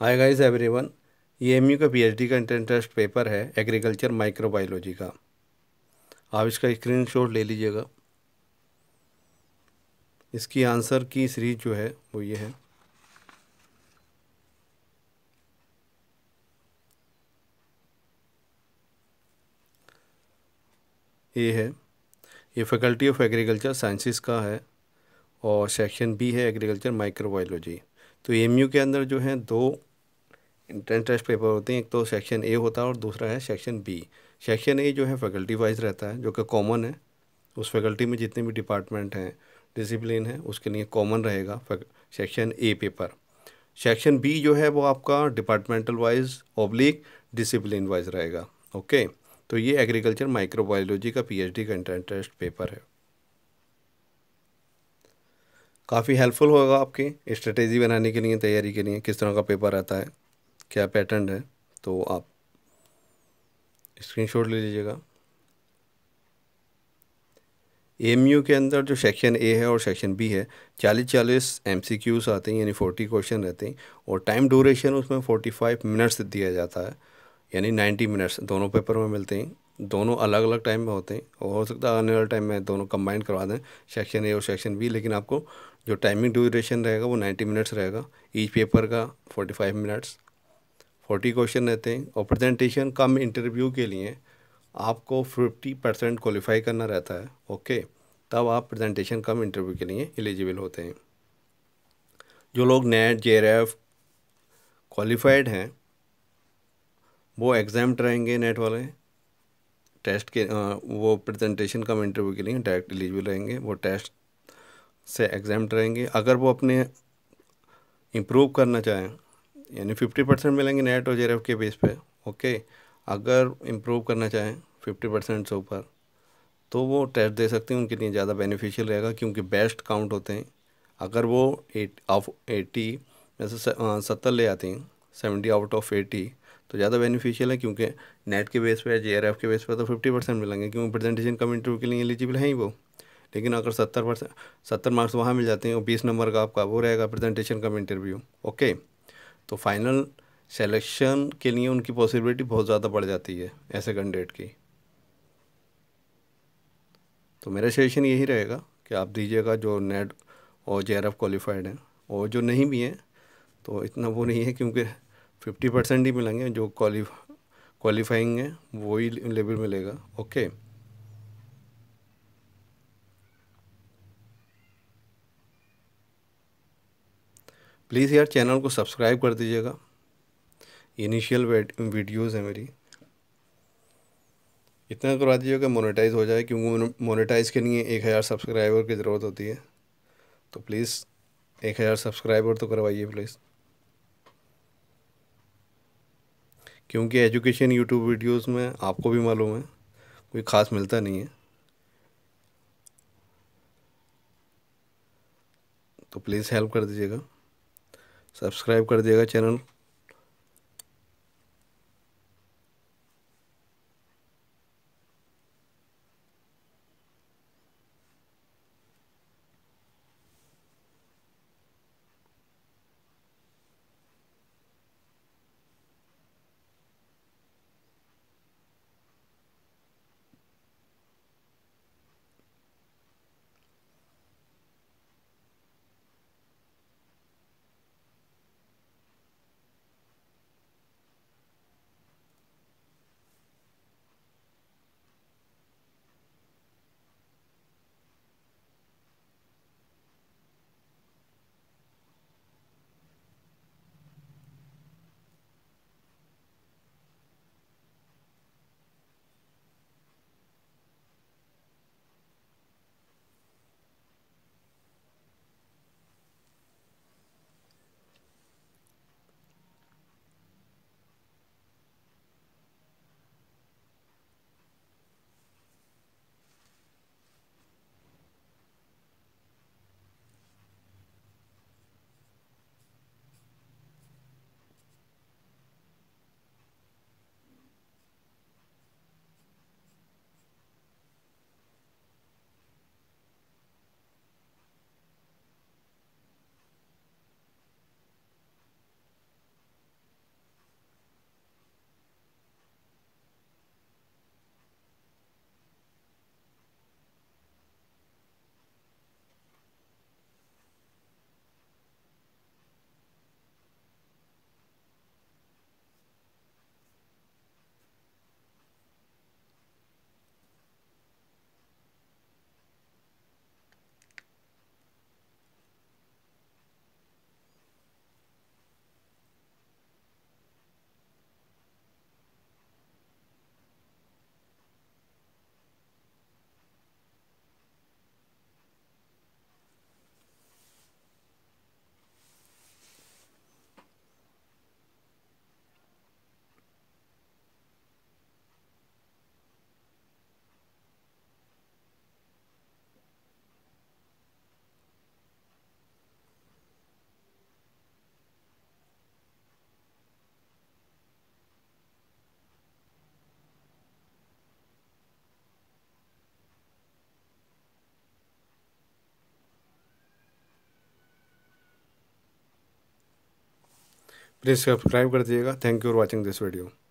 हाय guys everyone ये M का PhD का इंटरेस्ट पेपर है एग्रीकल्चर माइक्रोबायोलॉजी का आप इसका स्क्रीनशॉट ले लीजिएगा इसकी आंसर की सीरीज जो है वो ये है ये है ये फैकल्टी ऑफ एग्रीकल्चर साइंसिस का है और सेक्शन बी है एग्रीकल्चर माइक्रोबायोलॉजी तो एम के अंदर जो है दो इंट्रेंस टेस्ट पेपर होते हैं एक तो सेक्शन ए होता है और दूसरा है सेक्शन बी सेक्शन ए जो है फैकल्टी वाइज रहता है जो कि कॉमन है उस फैकल्टी में जितने भी डिपार्टमेंट हैं डिसिप्लिन है उसके लिए कॉमन रहेगा section A paper section B जो है वो आपका departmental wise oblique discipline wise रहेगा ओके तो ये एग्रीकल्चर माइक्रोबायोलॉजी का पीएचडी का एंट्रेंस टेस्ट पेपर है काफ़ी हेल्पफुल होगा आपकी स्ट्रेटेजी बनाने के लिए तैयारी के लिए किस तरह का पेपर रहता है क्या पैटर्न है तो आप स्क्रीनशॉट ले लीजिएगा एमयू के अंदर जो सेक्शन ए है और सेक्शन बी है चालीस चालीस एमसीक्यूज़ आते हैं यानी फोर्टी क्वेश्चन रहते हैं और टाइम ड्यूरेशन उसमें फोर्टी फाइव मिनट्स दिया जाता है यानी नाइन्टी मिनट्स दोनों पेपर में मिलते हैं दोनों अलग अलग टाइम में होते हैं और हो सकता है आने वाले टाइम में दोनों कंबाइन करवा दें सेक्शन ए और सेक्शन बी लेकिन आपको जो टाइमिंग ड्यूरेशन रहेगा वो नाइन्टी मिनट्स रहेगा ईच पेपर का forty five minutes forty question रहते हैं और प्रजेंटेशन कम इंटरव्यू के लिए आपको फिफ्टी परसेंट क्वालिफाई करना रहता है ओके तब आप प्रजेंटेशन कम इंटरव्यू के लिए एलिजिबल होते हैं जो लोग नेट जे क्वालिफाइड हैं वो एग्ज़ाम रहेंगे नेट वाले टेस्ट के वो प्रेजेंटेशन कम इंटरव्यू के लिए डायरेक्ट एलिजिबल रहेंगे वो टेस्ट से एग्जाम रहेंगे अगर वो अपने इम्प्रूव करना चाहें यानी फिफ्टी परसेंट मिलेंगे नेट और जे के बेस पे ओके अगर इम्प्रूव करना चाहें फिफ्टी परसेंट से ऊपर तो वो टेस्ट दे सकते हैं उनके लिए ज़्यादा बेनिफिशियल रहेगा क्योंकि बेस्ट काउंट होते हैं अगर वो एट ऑफ एटी जैसे सत्तर ले आते हैं सेवेंटी आउट ऑफ एटी तो ज़्यादा बेनिफिशियल है क्योंकि नेट के बेस पर जे के बेस पर तो फिफ्टी परसेंट मिलेंगे क्योंकि प्रेजेंटेशन कम इंटरव्यू के लिए एलिजिबल है ही वो लेकिन अगर सत्तर परसेंट सत्तर मार्क्स वहाँ मिल जाते हैं और बीस नंबर का आपका वो रहेगा प्रेजेंटेशन कम इंटरव्यू ओके तो फाइनल सेलेक्शन के लिए उनकी पॉसिबिलिटी बहुत ज़्यादा बढ़ जाती है ऐसे कैंडिडेट की तो मेरा सजेशन यही रहेगा कि आप दीजिएगा जो नेट और जे क्वालिफाइड हैं और जो नहीं भी हैं तो इतना वो नहीं है क्योंकि फिफ्टी परसेंट ही मिलेंगे जो क्वालिफ क्वालिफाइंग है वही लेवल मिलेगा ओके प्लीज़ यार चैनल को सब्सक्राइब कर दीजिएगा इनिशियल वीडियोस हैं मेरी इतना करवा दीजिएगा मोनेटाइज हो जाए क्योंकि मोनेटाइज के लिए एक हज़ार सब्सक्राइबर की ज़रूरत होती है तो प्लीज़ एक हज़ार सब्सक्राइबर तो करवाइए प्लीज़ क्योंकि एजुकेशन यूट्यूब वीडियोस में आपको भी मालूम है कोई ख़ास मिलता नहीं है तो प्लीज़ हेल्प कर दीजिएगा सब्सक्राइब कर दिएगा चैनल प्लीज़ सब्सक्राइब कर दिएगा thank you for watching this video